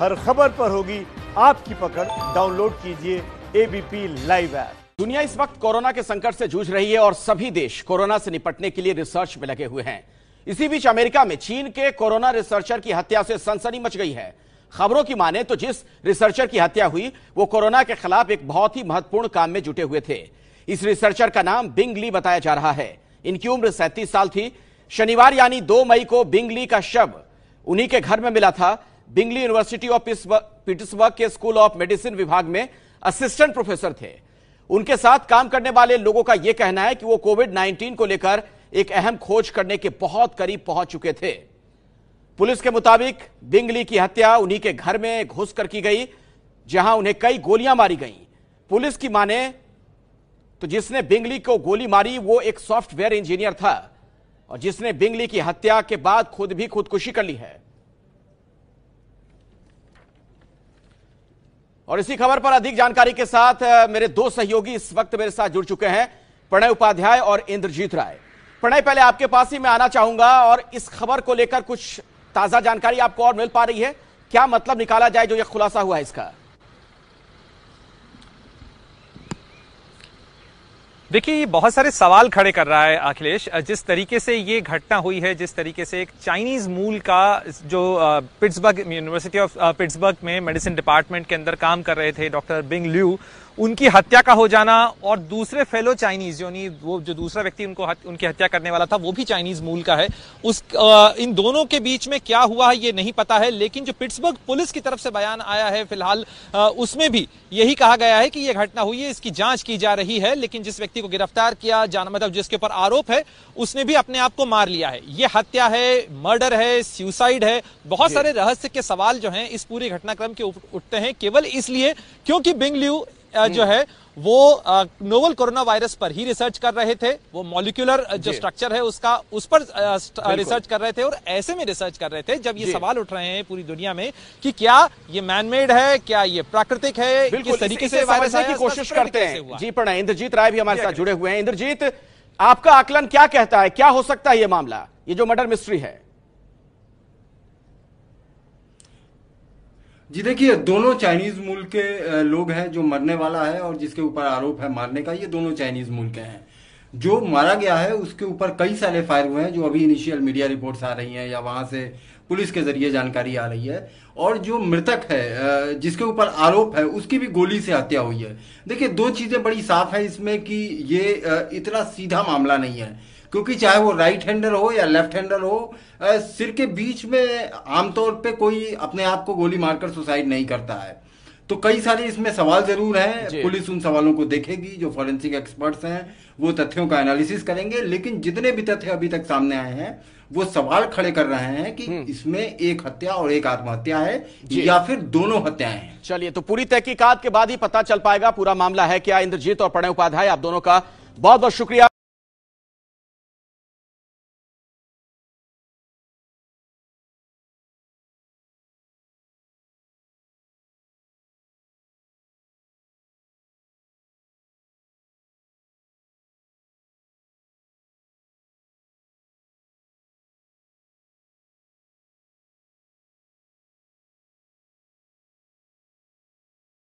हर खबर पर होगी आपकी पकड़ डाउनलोड कीजिए एबीपी लाइव ऐप दुनिया इस वक्त कोरोना के संकट से जूझ रही है और सभी देश कोरोना से निपटने के लिए रिसर्च में लगे हुए हैं इसी बीच अमेरिका में चीन के कोरोना रिसर्चर की हत्या से सनसनी मच गई है खबरों की माने तो जिस रिसर्चर की हत्या हुई वो कोरोना के खिलाफ एक बहुत ही महत्वपूर्ण काम में जुटे हुए थे इस रिसर्चर का नाम बिंग ली बताया जा रहा है इनकी उम्र सैंतीस साल थी शनिवार यानी दो मई को बिंग ली का शव उन्हीं के घर में मिला था बिंगली यूनिवर्सिटी ऑफ पीटर्सबर्ग के स्कूल ऑफ मेडिसिन विभाग में असिस्टेंट प्रोफेसर थे उनके साथ काम करने वाले लोगों का यह कहना है कि वो कोविड 19 को लेकर एक अहम खोज करने के बहुत करीब पहुंच चुके थे पुलिस के मुताबिक बिंगली की हत्या उन्हीं के घर में घुस कर की गई जहां उन्हें कई गोलियां मारी गई पुलिस की माने तो जिसने बिंगली को गोली मारी वो एक सॉफ्टवेयर इंजीनियर था और जिसने बिंगली की हत्या के बाद खुद भी खुदकुशी कर ली है और इसी खबर पर अधिक जानकारी के साथ मेरे दो सहयोगी इस वक्त मेरे साथ जुड़ चुके हैं प्रणय उपाध्याय और इंद्रजीत राय प्रणय पहले आपके पास ही मैं आना चाहूंगा और इस खबर को लेकर कुछ ताजा जानकारी आपको और मिल पा रही है क्या मतलब निकाला जाए जो यह खुलासा हुआ है इसका देखिए बहुत सारे सवाल खड़े कर रहा है अखिलेश जिस तरीके से ये घटना हुई है जिस तरीके से एक चाइनीज मूल का जो पिट्सबर्ग यूनिवर्सिटी ऑफ पिट्सबर्ग में मेडिसिन डिपार्टमेंट के अंदर काम कर रहे थे डॉक्टर बिंग ल्यू उनकी हत्या का हो जाना और दूसरे फेलो चाइनीज यानी वो जो दूसरा व्यक्ति उनको हत, उनकी हत्या करने वाला था वो भी चाइनीज मूल का है उस आ, इन दोनों के बीच में क्या हुआ है ये नहीं पता है लेकिन जो पिट्सबर्ग पुलिस की तरफ से बयान आया है फिलहाल उसमें भी यही कहा गया है कि यह घटना हुई है इसकी जांच की जा रही है लेकिन जिस व्यक्ति को गिरफ्तार किया जाना मतलब जिसके ऊपर आरोप है उसने भी अपने आप को मार लिया है ये हत्या है मर्डर है सुसाइड है बहुत सारे रहस्य के सवाल जो है इस पूरी घटनाक्रम के उठते हैं केवल इसलिए क्योंकि बिंगल्यू जो हम्म। है वो नोवल कोरोना वायरस पर ही रिसर्च कर रहे थे वो मॉलिक्यूलर जो स्ट्रक्चर है उसका उस पर रिसर्च कर रहे थे और ऐसे में रिसर्च कर रहे थे जब ये सवाल उठ रहे हैं पूरी दुनिया में कि क्या ये मैनमेड है क्या ये प्राकृतिक है किस तरीके से वायरस की कोशिश करते हैं जी प्रणय इंद्रजीत राय भी हमारे साथ जुड़े हुए हैं इंद्रजीत आपका आकलन क्या कहता है क्या हो सकता है ये मामला ये जो मर्डर मिस्ट्री है जी देखिए दोनों चाइनीज मूल के लोग हैं जो मरने वाला है और जिसके ऊपर आरोप है मारने का ये दोनों चाइनीज मूल के हैं जो मारा गया है उसके ऊपर कई सारे फायर हुए हैं जो अभी इनिशियल मीडिया रिपोर्ट्स आ रही हैं या वहां से पुलिस के जरिए जानकारी आ रही है और जो मृतक है जिसके ऊपर आरोप है उसकी भी गोली से हत्या हुई है देखिए दो चीजें बड़ी साफ है इसमें कि ये इतना सीधा मामला नहीं है क्योंकि चाहे वो राइट हैंडर हो या लेफ्ट हैंडर हो सिर के बीच में आमतौर पे कोई अपने आप को गोली मारकर सुसाइड नहीं करता है तो कई सारे इसमें सवाल जरूर हैं पुलिस उन सवालों को देखेगी जो फॉरेंसिक एक्सपर्ट्स हैं वो तथ्यों का एनालिसिस करेंगे लेकिन जितने भी तथ्य अभी तक सामने आए हैं वो सवाल खड़े कर रहे हैं कि हम्म। इसमें एक हत्या और एक आत्महत्या है या फिर दोनों हत्याएं हैं चलिए तो पूरी तहकीकात के बाद ही पता चल पाएगा पूरा मामला है क्या इंद्रजीत और प्रणय उपाध्याय आप दोनों का बहुत बहुत शुक्रिया